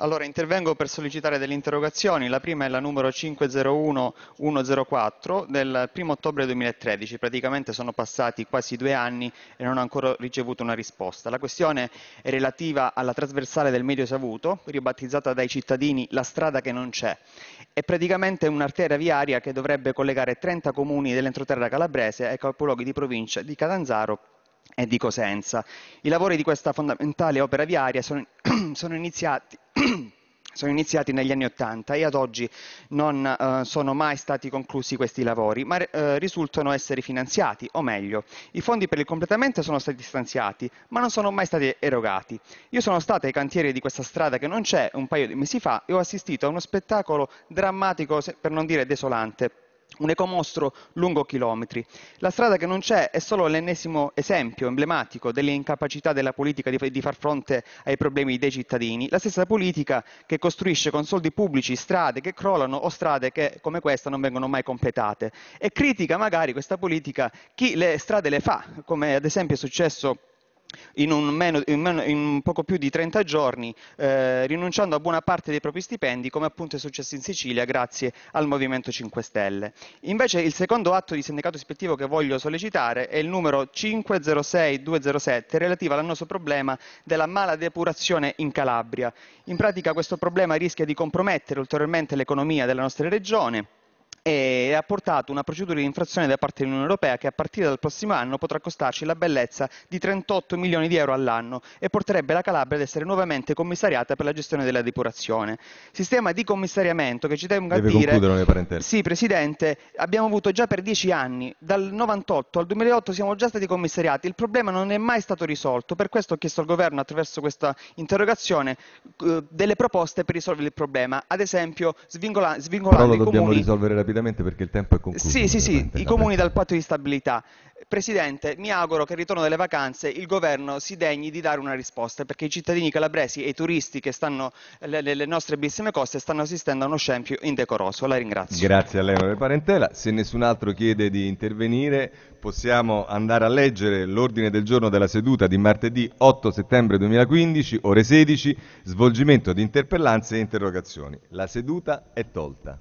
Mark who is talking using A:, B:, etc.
A: Allora, intervengo per sollecitare delle interrogazioni. La prima è la numero 501104 del 1 ottobre 2013. Praticamente sono passati quasi due anni e non ho ancora ricevuto una risposta. La questione è relativa alla trasversale del Medio Savuto, ribattizzata dai cittadini la strada che non c'è. È praticamente un'arteria viaria che dovrebbe collegare 30 comuni dell'entroterra calabrese ai capoluoghi di provincia di Catanzaro e di Cosenza. I lavori di questa fondamentale opera viaria sono, sono iniziati sono iniziati negli anni Ottanta e ad oggi non eh, sono mai stati conclusi questi lavori, ma eh, risultano essere finanziati, o meglio, i fondi per il completamento sono stati stanziati, ma non sono mai stati erogati. Io sono stato ai cantieri di questa strada che non c'è un paio di mesi fa e ho assistito a uno spettacolo drammatico, per non dire desolante un ecomostro lungo chilometri. La strada che non c'è è solo l'ennesimo esempio emblematico dell'incapacità della politica di, far fronte ai problemi dei cittadini, la stessa politica che costruisce con soldi pubblici strade che crollano o strade che come questa non vengono mai completate e critica magari questa politica chi le strade le fa, come ad esempio è successo in, un meno, in, meno, in poco più di 30 giorni, eh, rinunciando a buona parte dei propri stipendi, come appunto è successo in Sicilia grazie al Movimento 5 Stelle. Invece il secondo atto di sindacato ispettivo che voglio sollecitare è il numero 506207 relativo all'annoso problema della mala depurazione in Calabria. In pratica questo problema rischia di compromettere ulteriormente l'economia della nostra regione e ha portato una procedura di infrazione da parte dell'Unione Europea che a partire dal prossimo anno potrà costarci la bellezza di 38 milioni di euro all'anno e porterebbe la Calabria ad essere nuovamente commissariata per la gestione della depurazione. Sistema di commissariamento che ci tengo a Deve dire... Sì, Presidente, abbiamo avuto già per dieci anni, dal 98 al 2008 siamo già stati commissariati, il problema non è mai stato risolto, per questo ho chiesto al Governo attraverso questa interrogazione eh, delle proposte per risolvere il problema, ad esempio svincola- svincolando i comuni
B: rapidamente perché il tempo
A: è concluso. Sì, sì, sì, i comuni dal patto di stabilità. Presidente, mi auguro che al ritorno delle vacanze il governo si degni di dare una risposta perché i cittadini calabresi e i turisti che stanno nelle nostre bellissime coste stanno assistendo a uno scempio indecoroso. La ringrazio.
B: Grazie a lei, onorevole Parentela. Se nessun altro chiede di intervenire, possiamo andare a leggere l'ordine del giorno della seduta di martedì 8 settembre 2015, ore 16, svolgimento di interpellanze e interrogazioni. La seduta è tolta.